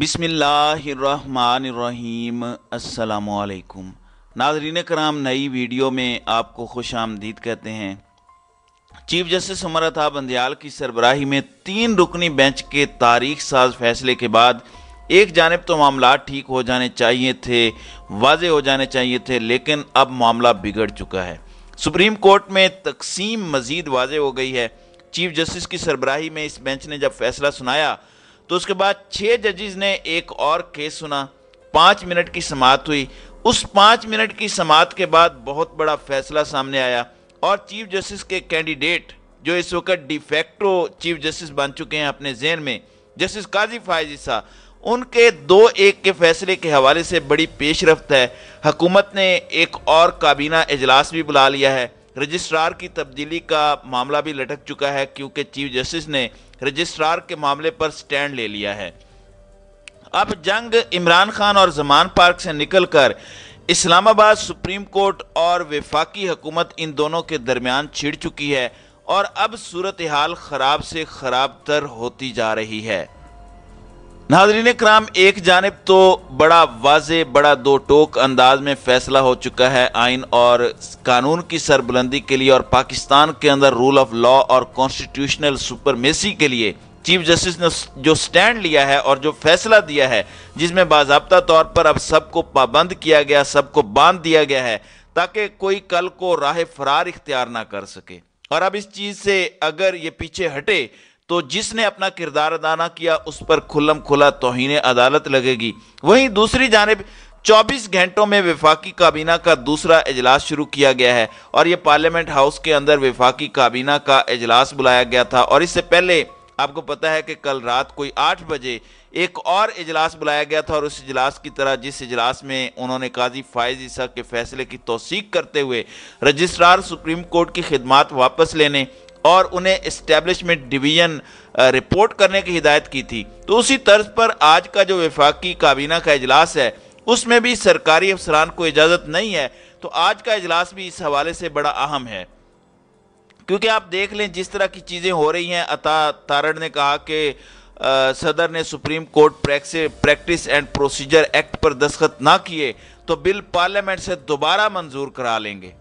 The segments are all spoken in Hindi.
बिसमीम अल्लाम नाजरीन कराम नई वीडियो में आपको खुश आमदीद कहते हैं चीफ जस्टिस उमर अताब बंदयाल की सरबराही में तीन रुकनी बेंच के तारीख साज फैसले के बाद एक जानब तो मामला ठीक हो जाने चाहिए थे वाज हो जाने चाहिए थे लेकिन अब मामला बिगड़ चुका है सुप्रीम कोर्ट में तकसीम मजीद वाज हो गई है चीफ जस्टिस की सरबराही में इस बेंच ने जब फैसला सुनाया तो उसके बाद छः जजेस ने एक और केस सुना पाँच मिनट की समाप्त हुई उस पाँच मिनट की समाप्त के बाद बहुत बड़ा फैसला सामने आया और चीफ जस्टिस के कैंडिडेट जो इस वक्त डिफेक्टो चीफ जस्टिस बन चुके हैं अपने जेन में जस्टिस काजी फायजी साहब उनके दो एक के फैसले के हवाले से बड़ी पेशरफ है हकूमत ने एक और काबीना इजलास भी बुला लिया है रजिस्ट्रार की तब्दीली का मामला भी लटक चुका है क्योंकि चीफ जस्टिस ने रजिस्ट्रार के मामले पर स्टैंड ले लिया है अब जंग इमरान खान और जमान पार्क से निकलकर इस्लामाबाद सुप्रीम कोर्ट और विफाकी हुकूमत इन दोनों के दरमियान छिड़ चुकी है और अब सूरत हाल ख़राब से ख़राब तर होती जा रही है नाजरीन कराम एक जानब तो बड़ा वाज बड़ा दो टोक अंदाज में फैसला हो चुका है आइन और कानून की सरबुलंदी के लिए और पाकिस्तान के अंदर रूल ऑफ लॉ और कॉन्स्टिट्यूशनल सुपरमेसी के लिए चीफ जस्टिस ने जो स्टैंड लिया है और जो फैसला दिया है जिसमें बाबा तौर पर अब सबको पाबंद किया गया सबको बांध दिया गया है ताकि कोई कल को राह फरार इख्तियार ना कर सके और अब इस चीज़ से अगर ये पीछे हटे तो जिसने अपना किरदार अदा ना किया उस पर खुलम खुला तोहन अदालत लगेगी वहीं दूसरी जानब 24 घंटों में विफाकी काबीना का दूसरा अजलास शुरू किया गया है और ये पार्लियामेंट हाउस के अंदर विफाकी काबीना का अजलास बुलाया गया था और इससे पहले आपको पता है कि कल रात कोई आठ बजे एक और इजलास बुलाया गया था और उस इजलास की तरह जिस इजलास में उन्होंने काजी फायज ईसा के फैसले की तोसीक करते हुए रजिस्ट्रार सुप्रीम कोर्ट की खिदमत वापस लेने और उन्हें इस्टेब्लिशमेंट डिवीजन रिपोर्ट करने की हिदायत की थी तो उसी तर्ज पर आज का जो विफाकी काबीना का अजलास है उसमें भी सरकारी अफसरान को इजाज़त नहीं है तो आज का अजलास भी इस हवाले से बड़ा अहम है क्योंकि आप देख लें जिस तरह की चीज़ें हो रही हैं अता तारड़ ने कहा कि सदर ने supreme court practice and procedure act पर दस्खत ना किए तो बिल पार्लियामेंट से दोबारा मंजूर करा लेंगे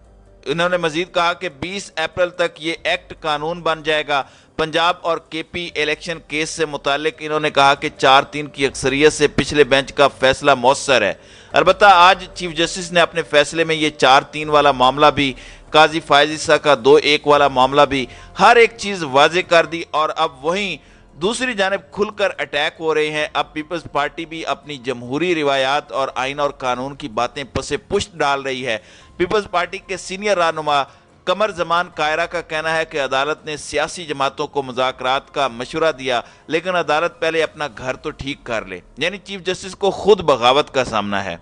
उन्होंने मजीद कहा कि 20 अप्रैल तक ये एक्ट कानून बन जाएगा पंजाब और के पी इलेक्शन केस से मुतक इन्होंने कहा कि चार तीन की अक्सरियत से पिछले बेंच का फैसला मौसर है अलबत् आज चीफ जस्टिस ने अपने फैसले में ये चार तीन वाला मामला भी काजी फायजिशा का दो एक वाला मामला भी हर एक चीज़ वाज कर दी और अब वहीं दूसरी जानब खुलकर अटैक हो रहे हैं अब पीपल्स पार्टी भी अपनी जमहूरी रिवायात और आइन और कानून की बातें पसे पुष्ट डाल रही है पीपल्स पार्टी के सीनियर रहनुमा कमर जमान कायरा का कहना है कि अदालत ने सियासी जमातों को मुजाकरात का मशवरा दिया लेकिन अदालत पहले अपना घर तो ठीक कर ले यानी चीफ जस्टिस को खुद बगावत का सामना है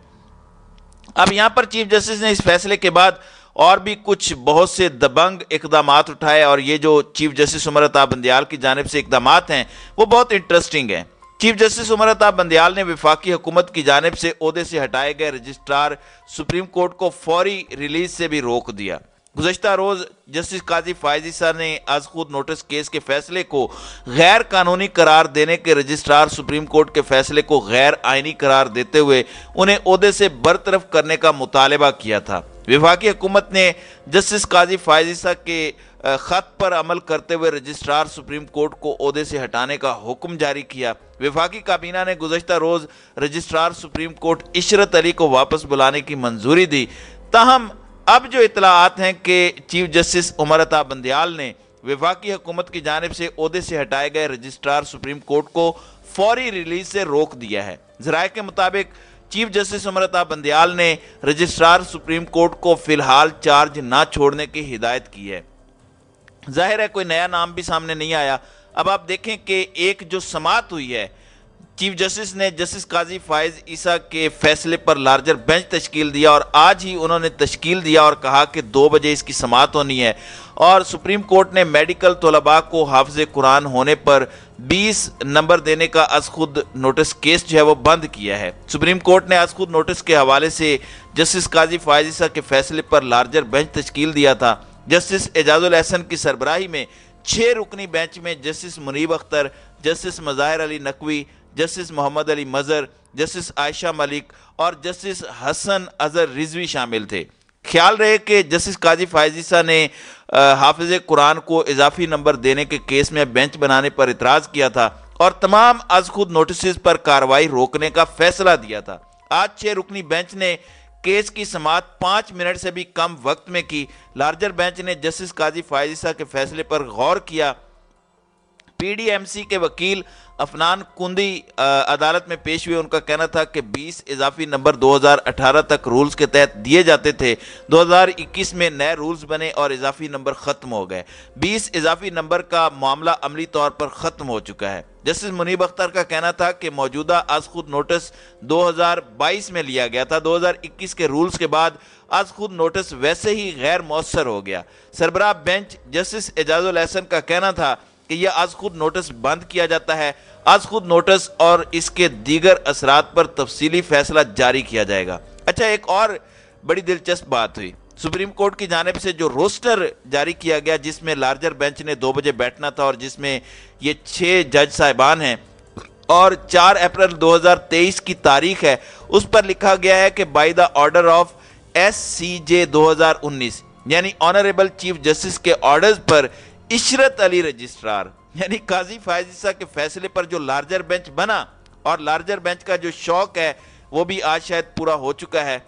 अब यहाँ पर चीफ जस्टिस ने इस फैसले के बाद और भी कुछ बहुत से दबंग इकदाम उठाए और ये जो चीफ जस्टिस उमरता बंदयाल की जानब से इकदाम हैं वो बहुत इंटरेस्टिंग हैं चीफ जस्टिस उमर अताब बंदयाल ने विफाकी हुकूमत की जानब से अहदे से हटाए गए रजिस्ट्रार सुप्रीम कोर्ट को फौरी रिलीज से भी रोक दिया गुजशत रोज़ जस्टिस काजी फायजी सर ने आज खुद नोटिस केस के फैसले को गैर कानूनी करार देने के रजिस्ट्रार सुप्रीम कोर्ट के फैसले को गैर आइनी करार देते हुए उन्हें अहदे से बरतरफ करने का मुतालबा किया था विफाकी हुकूमत ने जस्टिस काजी फायजी सर के ख़त पर अमल करते हुए रजिस्ट्रार सुप्रीम कोर्ट को अहदे से हटाने का हुक्म जारी किया विफाकी काबीना ने गुजशत रोज़ registrar supreme court Ishrat Ali को वापस बुलाने की मंजूरी दी ताहम अब जो इतलात हैं कि चीफ जस्टिस उमर अता बंदयाल ने विफाकी हुकूमत की जानब से अहदे से हटाए गए रजिस्ट्रार सुप्रीम कोर्ट को फौरी रिलीज से रोक दिया है जराए के मुताबिक चीफ जस्टिस उमरता बंदयाल ने रजिस्ट्रार सुप्रीम कोर्ट को फिलहाल चार्ज ना छोड़ने की हिदायत की है जाहिर है कोई नया नाम भी सामने नहीं आया अब आप देखें कि एक जो समात हुई है चीफ जस्टिस ने जस्टिस काजी फायज ईसा के फैसले पर लार्जर बेंच तश्कील दिया और आज ही उन्होंने तश्कील दिया और कहा कि दो बजे इसकी समात होनी है और सुप्रीम कोर्ट ने मेडिकल तलबा को हाफज कुरान होने पर 20 नंबर देने का अज खुद नोटिस केस जो है वो बंद किया है सुप्रीम कोर्ट ने अज खुद नोटिस के हवाले से जस्टिस काजी फायज ईसा के फैसले पर लार्जर बेंच तश्कील दिया था जस्टिस एजाजुल अहसन की सरबराही में छः रुकनी बेंच में justice Munib Akhtar justice Mazahar Ali Naqvi justice Mohammad Ali Mazhar justice Ayesha Malik और जस्टिस हसन अजहर रिजवी शामिल थे ख्याल रहे कि जस्टिस काजी फायजीसा ने हाफिज कुरान को इजाफी नंबर देने के केस में बेंच बनाने पर इतराज़ किया था और तमाम अज खुद नोटिस पर कार्रवाई रोकने का फैसला दिया था आज छः रुकनी बेंच ने केस की समाप्त पाँच मिनट से भी कम वक्त में की लार्जर बेंच ने जस्टिस काजी फायदिशा के फैसले पर गौर किया पीडीएमसी के वकील अफनान कुंदी अदालत में पेश हुए उनका कहना था कि 20 इजाफी नंबर 2018 तक रूल्स के तहत दिए जाते थे 2021 में नए रूल्स बने और इजाफी नंबर ख़त्म हो गए 20 इजाफी नंबर का मामला अमली तौर पर ख़त्म हो चुका है जस्टिस मुनीब अख्तर का कहना था कि मौजूदा आज खुद नोटिस 2022 में लिया गया था 2021 के रूल्स के बाद आज खुद नोटिस वैसे ही गैर मौसर हो गया सरबराह बेंच जस्टिस एजाज एहसन का कहना था कि यह आज खुद नोटिस बंद किया जाता है आज खुद नोटिस और इसके दीगर असरात पर तफसीली फैसला जारी किया जाएगा अच्छा एक और बड़ी दिलचस्प बात हुई सुप्रीम कोर्ट की जानब से जो रोस्टर जारी किया गया जिसमें लार्जर बेंच ने दो बजे बैठना था और जिसमें ये छः जज साहिबान हैं और 4 अप्रैल 2023 की तारीख है उस पर लिखा गया है कि by the order of S C J दो यानी ऑनरेबल चीफ जस्टिस के ऑर्डर्स पर इशरत अली रजिस्ट्रार यानी काजी फायजिशा के फैसले पर जो लार्जर बेंच बना और लार्जर बेंच का जो शौक है वो भी आज शायद पूरा हो चुका है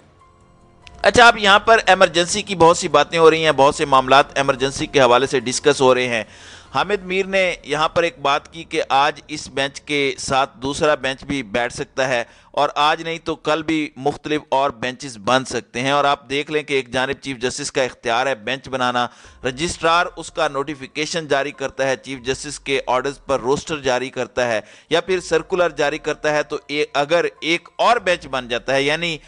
अच्छा आप यहाँ पर एमरजेंसी की बहुत सी बातें हो रही हैं बहुत से मामला एमरजेंसी के हवाले से डिस्कस हो रहे हैं हामिद मीर ने यहाँ पर एक बात की कि आज इस बेंच के साथ दूसरा बेंच भी बैठ सकता है और आज नहीं तो कल भी मुख्तलिफ और बेंचेस बन सकते हैं और आप देख लें कि एक जानब चीफ जस्टिस का इख्तियार है बेंच बनाना रजिस्ट्रार उसका नोटिफिकेशन जारी करता है चीफ जस्टिस के ऑर्डर्स पर रोस्टर जारी करता है या फिर सर्कुलर जारी करता है तो ए, अगर एक और बेंच बन जाता है यानी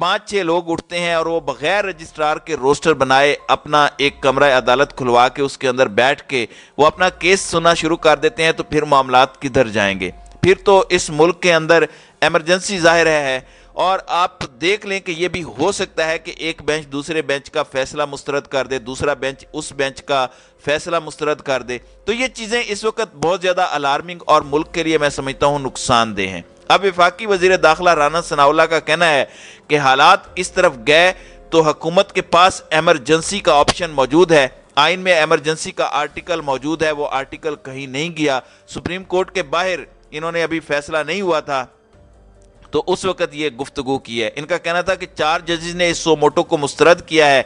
पाँच छः लोग उठते हैं और वो बगैर रजिस्ट्रार के रोस्टर बनाए अपना एक कमरा अदालत खुलवा के उसके अंदर बैठ के वो अपना केस सुनना शुरू कर देते हैं तो फिर मामला किधर जाएंगे फिर तो इस मुल्क के अंदर एमरजेंसी जाहिर है और आप देख लें कि ये भी हो सकता है कि एक बेंच दूसरे बेंच का फैसला मुस्तरद कर दे दूसरा बेंच उस बेंच का फैसला मुस्तरद कर दे तो ये चीज़ें इस वक्त बहुत ज़्यादा अलार्मिंग और मुल्क के लिए मैं समझता हूँ नुकसानदेह हैं अब विफाकी वजीर दाखिला राना सनाउल्ला का कहना है कि हालात इस तरफ गए तो हुकूमत के पास एमरजेंसी का ऑप्शन मौजूद है आइन में एमरजेंसी का आर्टिकल मौजूद है वो आर्टिकल कहीं नहीं गया सुप्रीम कोर्ट के बाहर इन्होंने अभी फैसला नहीं हुआ था तो उस वक़्त ये गुफ्तु की है इनका कहना था कि चार जजेस ने इस सोमोटो को मुस्तरद किया है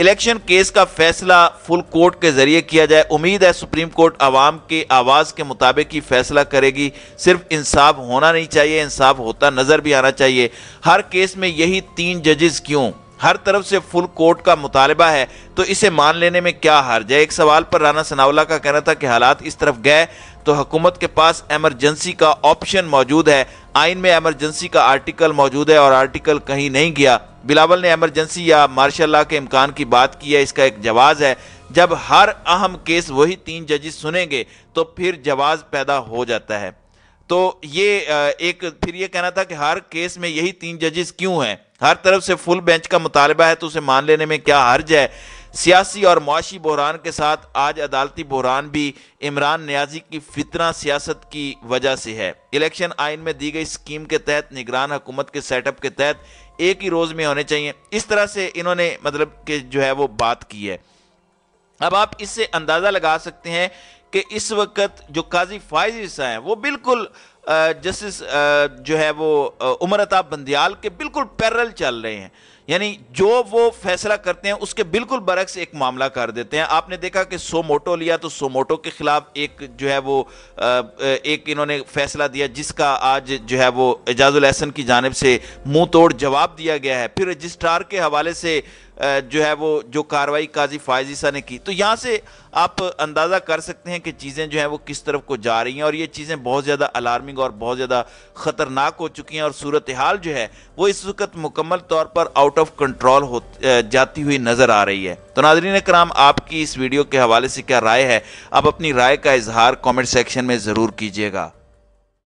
इलेक्शन केस का फैसला फुल कोर्ट के ज़रिए किया जाए उम्मीद है सुप्रीम कोर्ट आवाम के आवाज़ के मुताबिक ही फैसला करेगी सिर्फ इंसाफ होना नहीं चाहिए इंसाफ होता नज़र भी आना चाहिए हर केस में यही तीन जजेस क्यों हर तरफ से फुल कोर्ट का मुतालबा है तो इसे मान लेने में क्या हर्ज है एक सवाल पर राना सनावला का कहना था कि हालात इस तरफ गए तो हुकूमत के पास एमरजेंसी का ऑप्शन मौजूद है आइन में एमरजेंसी का आर्टिकल मौजूद है और आर्टिकल कहीं नहीं गया बिलावल ने एमरजेंसी या मार्शल लॉ के इम्कान की बात की है इसका एक जवाज़ है जब हर अहम केस वही तीन जजिस सुनेंगे तो फिर जवाज़ पैदा हो जाता है तो ये एक फिर ये कहना था कि हर केस में यही तीन जजिस क्यों हैं हर तरफ से फुल बेंच का मुतालबा है तो उसे मान लेने में क्या हर्ज है सियासी और मुआशी बहरान के साथ आज अदालती बहरान भी इमरान न्याजी की फितना सियासत की वजह से है इलेक्शन आइन में दी गई स्कीम के तहत निगरान हुकूमत के सेटअप के तहत एक ही रोज़ में होने चाहिए इस तरह से इन्होंने मतलब के जो है वो बात की है अब आप इससे अंदाज़ा लगा सकते हैं कि इस वक्त जो काजी फायज ईसा हैं वो बिल्कुल जस्टिस जो है वो उमर बंदियाल के बिल्कुल पैरल चल रहे हैं यानी जो वो फैसला करते हैं उसके बिल्कुल बरक्स एक मामला कर देते हैं आपने देखा कि सोमोटो लिया तो सोमोटो के खिलाफ एक जो है वो एक इन्होंने फैसला दिया जिसका आज जो है वो एजाजुल एहसन की जानब से मुंह तोड़ जवाब दिया गया है फिर रजिस्ट्रार के हवाले से जो है वो जो कार्रवाई काजी फायजीसा ने की तो यहाँ से आप अंदाज़ा कर सकते हैं कि चीज़ें जो हैं वो किस तरफ को जा रही हैं और ये चीज़ें बहुत ज़्यादा अलार्मिंग और बहुत ज़्यादा ख़तरनाक हो चुकी हैं और सूरत हाल जो है वो इस वक्त मुकम्मल तौर पर आउट ऑफ कंट्रोल हो जाती हुई नज़र आ रही है तो नाजरीन कराम आपकी इस वीडियो के हवाले से क्या राय है आप अपनी राय का इजहार कॉमेंट सेक्शन में ज़रूर कीजिएगा